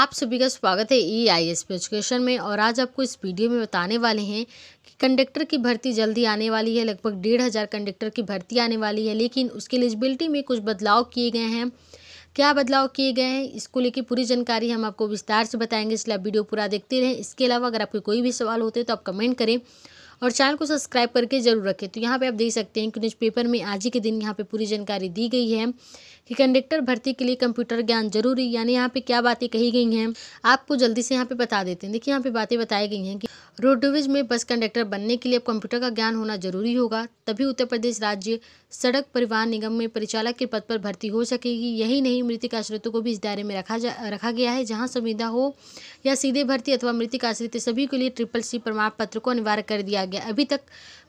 आप सभी का स्वागत है E I S P education में और आज आपको इस वीडियो में बताने वाले हैं कि कंडक्टर की भर्ती जल्दी आने वाली है लगभग डेढ़ हज़ार कंडक्टर की भर्ती आने वाली है लेकिन उसकी एलिजिबिलिटी में कुछ बदलाव किए गए हैं क्या बदलाव किए गए हैं इसको लेकर पूरी जानकारी हम आपको विस्तार से बताएंगे इसलिए आप वीडियो पूरा देखते रहें इसके अलावा अगर आपके कोई भी सवाल होते हैं तो आप कमेंट करें और चैनल को सब्सक्राइब करके जरूर रखें तो यहाँ पे आप देख सकते हैं कि न्यूज़पेपर में आज ही के दिन यहाँ पे पूरी जानकारी दी गई है कि कंडक्टर भर्ती के लिए कंप्यूटर ज्ञान जरूरी यानी यहाँ पे क्या बातें कही गई हैं आपको जल्दी से यहाँ पे बता देते हैं देखिए यहाँ पे बातें बताई गई हैं कि रोडवेज में बस कंडक्टर बनने के लिए कंप्यूटर का ज्ञान होना जरूरी होगा तभी उत्तर प्रदेश राज्य सड़क परिवहन निगम में परिचालक के पद पर भर्ती हो सकेगी यही नहीं मृतिक आश्रितों को भी इस दायरे में रखा जा रखा गया है जहाँ संविधा हो या सीधे भर्ती अथवा मृतिक आश्रित सभी के लिए ट्रिपल सी प्रमाण पत्र को अनिवार्य कर दिया गया अभी तक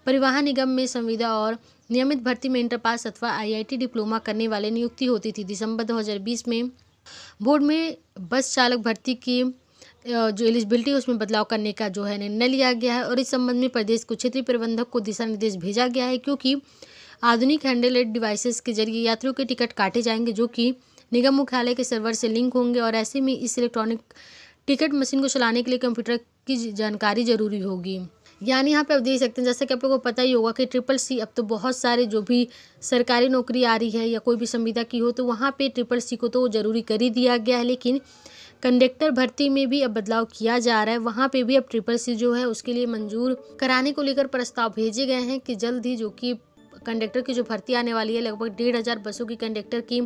परिवहन निगम में संविदा और नियमित भर्ती में इंटर पास अथवा आईआईटी डिप्लोमा करने वाले नियुक्ति होती थी दिसंबर 2020 में बोर्ड में बस चालक भर्ती की जो एलिजिबिलिटी है उसमें बदलाव करने का जो है निर्णय लिया गया है और इस संबंध में प्रदेश को क्षेत्रीय प्रबंधक को दिशा निर्देश भेजा गया है क्योंकि आधुनिक हैंडलेड डिवाइसेस के जरिए यात्रियों के टिकट काटे जाएंगे जो कि निगम मुख्यालय के सर्वर से लिंक होंगे और ऐसे में इस इलेक्ट्रॉनिक टिकट मशीन को चलाने के लिए कंप्यूटर की जानकारी जरूरी होगी यानी यहाँ पे आप देख सकते हैं जैसा कि आप लोगों को पता ही होगा कि ट्रिपल सी अब तो बहुत सारे जो भी सरकारी नौकरी आ रही है या कोई भी संविदा की हो तो वहाँ पे ट्रिपल सी को तो ज़रूरी कर ही दिया गया है लेकिन कंडक्टर भर्ती में भी अब बदलाव किया जा रहा है वहाँ पे भी अब ट्रिपल सी जो है उसके लिए मंजूर कराने को लेकर प्रस्ताव भेजे गए हैं कि जल्द ही जो कि कंडक्टर की जो भर्ती आने वाली है लगभग डेढ़ हज़ार बसों की कंडक्टर की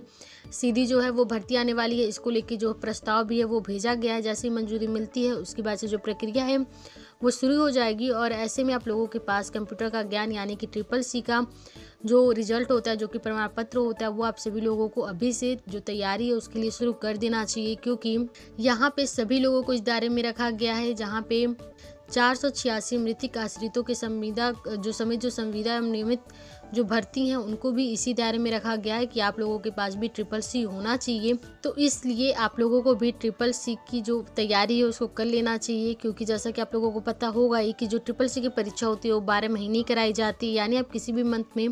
सीधी जो है वो भर्ती आने वाली है इसको लेके जो प्रस्ताव भी है वो भेजा गया है जैसे ही मंजूरी मिलती है उसके बाद से जो प्रक्रिया है वो शुरू हो जाएगी और ऐसे में आप लोगों के पास कंप्यूटर का ज्ञान यानी कि ट्रिपल सी का जो रिजल्ट होता है जो कि प्रमाण पत्र होता है वो आप सभी लोगों को अभी से जो तैयारी है उसके लिए शुरू कर देना चाहिए क्योंकि यहाँ पे सभी लोगों को इस दायरे में रखा गया है जहाँ पे चार सौ छियासी मृतिक आश्रितों के संविदा जो समेत जो संविदा नियमित जो भर्ती हैं उनको भी इसी दायरे में रखा गया है कि आप लोगों के पास भी ट्रिपल सी होना चाहिए तो इसलिए आप लोगों को भी ट्रिपल सी की जो तैयारी है उसको कर लेना चाहिए क्योंकि जैसा कि आप लोगों को पता होगा ही कि जो ट्रिपल सी की परीक्षा होती है वो बारह महीने कराई जाती है यानी आप किसी भी मंथ में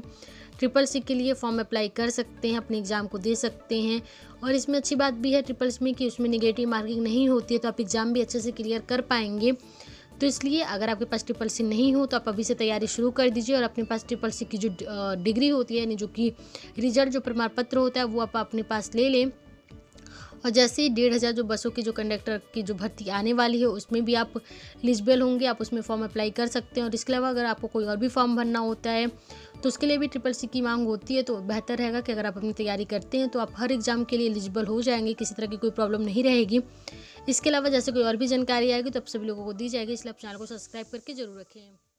ट्रिपल सी के लिए फॉर्म अप्लाई कर सकते हैं अपने एग्ज़ाम को दे सकते हैं और इसमें अच्छी बात भी है ट्रिपल सी में कि उसमें निगेटिव मार्किंग नहीं होती है तो आप एग्ज़ाम भी अच्छे से क्लियर कर पाएंगे तो इसलिए अगर आपके पास ट्रिपल सी नहीं हो तो आप अभी से तैयारी शुरू कर दीजिए और अपने पास ट्रिपल सी की जो डिग्री होती है यानी जो कि रिजल्ट जो प्रमाण पत्र होता है वो आप अपने पास ले लें और जैसे ही डेढ़ हज़ार जो बसों की जो कंडक्टर की जो भर्ती आने वाली है उसमें भी आप एलिजिबल होंगे आप उसमें फॉर्म अप्लाई कर सकते हैं और इसके अलावा अगर आपको कोई और भी फॉर्म भरना होता है तो उसके लिए भी ट्रिपल सी की मांग होती है तो बेहतर रहेगा कि अगर आप अपनी तैयारी करते हैं तो आप हर एग्ज़ाम के लिए एलिजिबल हो जाएंगे किसी तरह की कोई प्रॉब्लम नहीं रहेगी इसके अलावा जैसे कोई और भी जानकारी आएगी तो आप सभी लोगों को दी जाएगी इसलिए आप चैनल को सब्सक्राइब करके जरूर रखें